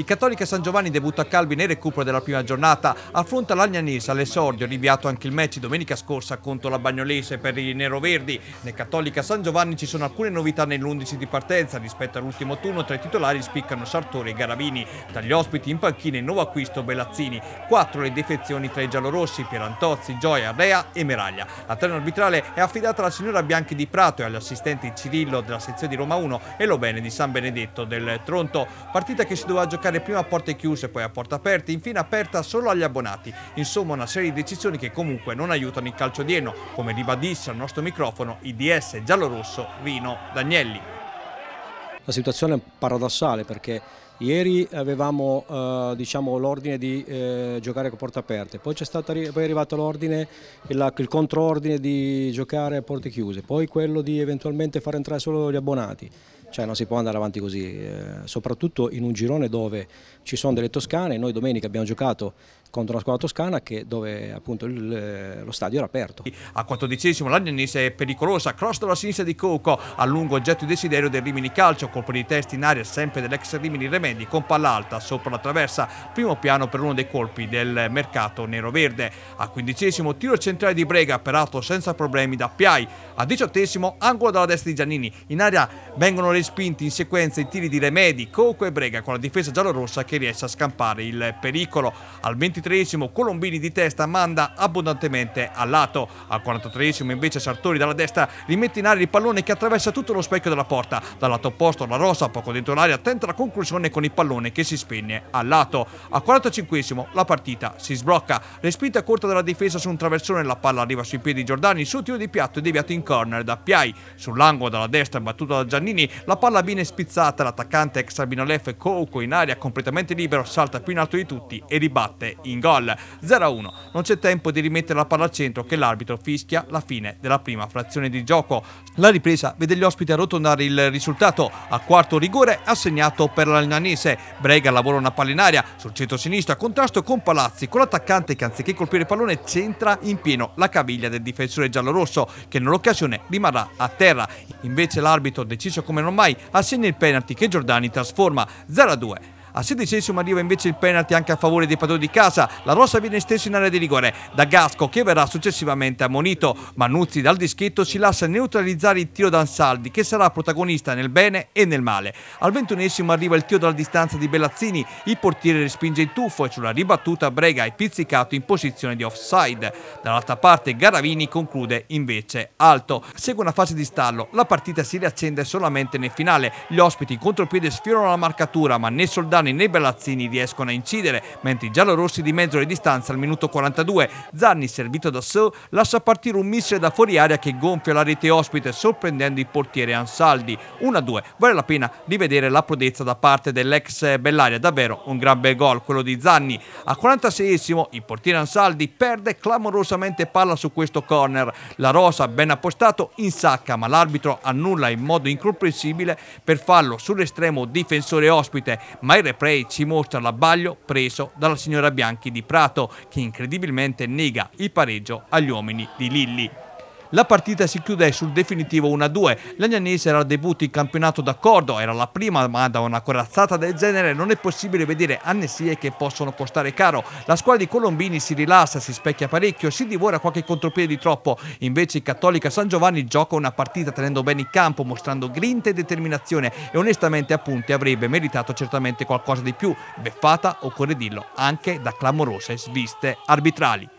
Il Cattolica San Giovanni debutta a Calvi nel recupero della prima giornata, affronta l'Agnanese all'esordio, rinviato anche il match domenica scorsa contro la Bagnolese per i neroverdi. Nel Cattolica San Giovanni ci sono alcune novità nell'11 di partenza, rispetto all'ultimo turno tra i titolari spiccano Sartori e Garavini, tra gli ospiti in panchina il nuovo acquisto Bellazzini, quattro le defezioni tra i giallorossi, Pierantozzi, Gioia, Rea e Meraglia. La trena arbitrale è affidata alla signora Bianchi di Prato e all'assistente Cirillo della sezione di Roma 1 e Lobene di San Benedetto del Tronto, partita che si doveva giocare giocare prima a porte chiuse, poi a porte aperte, infine aperta solo agli abbonati. Insomma, una serie di decisioni che comunque non aiutano il calcio odierno, come ribadisce al nostro microfono IDS giallorosso Vino Dagnelli. La situazione è paradossale perché Ieri avevamo eh, diciamo, l'ordine di eh, giocare con porte aperte, poi, è, stata, poi è arrivato l'ordine, il, il controordine di giocare a porte chiuse, poi quello di eventualmente far entrare solo gli abbonati cioè non si può andare avanti così, eh, soprattutto in un girone dove ci sono delle toscane, noi domenica abbiamo giocato contro la squadra toscana che, dove appunto il, eh, lo stadio era aperto. A quattordicesimo la è pericolosa, cross dalla sinistra di Coco, a lungo oggetto di desiderio del Rimini Calcio, colpo di testa in aria sempre dell'ex Rimini Remedi con palla alta sopra la traversa, primo piano per uno dei colpi del mercato nero-verde. A quindicesimo tiro centrale di Brega, peraltro senza problemi da Piai. A diciottesimo angolo dalla destra di Giannini, in aria vengono respinti in sequenza i tiri di Remedi, Coco e Brega con la difesa giallorossa che riesce a scampare il pericolo. Al 20 23esimo Colombini di testa manda abbondantemente a lato. Al 43esimo invece Sartori dalla destra rimette in aria il pallone che attraversa tutto lo specchio della porta. Dal lato opposto la rossa poco dentro l'aria tenta la conclusione con il pallone che si spegne a lato. Al 45esimo la partita si sblocca. Respinta corta della difesa su un traversone, la palla arriva sui piedi di Giordani su tiro di piatto e deviato in corner da Piai. Sull'angolo dalla destra battuta da Giannini, la palla viene spizzata, l'attaccante ex Albino Leff Coco in aria completamente libero, salta più in alto di tutti e ribatte in in gol. 0-1. Non c'è tempo di rimettere la palla al centro che l'arbitro fischia la fine della prima frazione di gioco. La ripresa vede gli ospiti arrotondare il risultato. A quarto rigore assegnato per l'Alnanese. Brega lavora una palla in aria sul centro sinistro a contrasto con Palazzi, con l'attaccante che anziché colpire il pallone centra in pieno la caviglia del difensore giallorosso che nell'occasione rimarrà a terra. Invece l'arbitro, deciso come non mai, assegna il penalty che Giordani trasforma 0-2. Al sedicesimo arriva invece il penalty anche a favore dei padroni di casa. La rossa viene esteso in area di rigore da Gasco che verrà successivamente ammonito. Manuzzi dal dischetto si lascia neutralizzare il tiro d'Ansaldi che sarà protagonista nel bene e nel male. Al ventunesimo arriva il tiro dalla distanza di Bellazzini. Il portiere respinge il tuffo e sulla ribattuta Brega è pizzicato in posizione di offside. Dall'altra parte Garavini conclude invece alto. Segue una fase di stallo. La partita si riaccende solamente nel finale. Gli ospiti in contropiede sfiorano la marcatura ma né soldati Giordani né Berlazzini riescono a incidere, mentre i giallorossi di mezzo le distanze al minuto 42. Zanni, servito da Seu, lascia partire un missile da fuori aria che gonfia la rete ospite, sorprendendo il portiere Ansaldi. 1-2, vale la pena di vedere la prodezza da parte dell'ex Bellaria, davvero un gran bel gol quello di Zanni. Al 46esimo il portiere Ansaldi perde clamorosamente palla su questo corner. La Rosa, ben appostato, insacca, ma l'arbitro annulla in modo incomprensibile per fallo sull'estremo difensore ospite, ma il Cesare Prey ci mostra l'abbaglio preso dalla signora Bianchi di Prato, che incredibilmente nega il pareggio agli uomini di Lilli la partita si chiude sul definitivo 1-2. L'Agnanese era al debutto in campionato d'accordo, era la prima, ma da una corazzata del genere non è possibile vedere annessie che possono costare caro. La squadra di Colombini si rilassa, si specchia parecchio, si divora qualche contropiede di troppo. Invece il Cattolica San Giovanni gioca una partita tenendo bene il campo, mostrando grinta e determinazione e onestamente a punti avrebbe meritato certamente qualcosa di più. Beffata, occorre dirlo, anche da clamorose sviste arbitrali.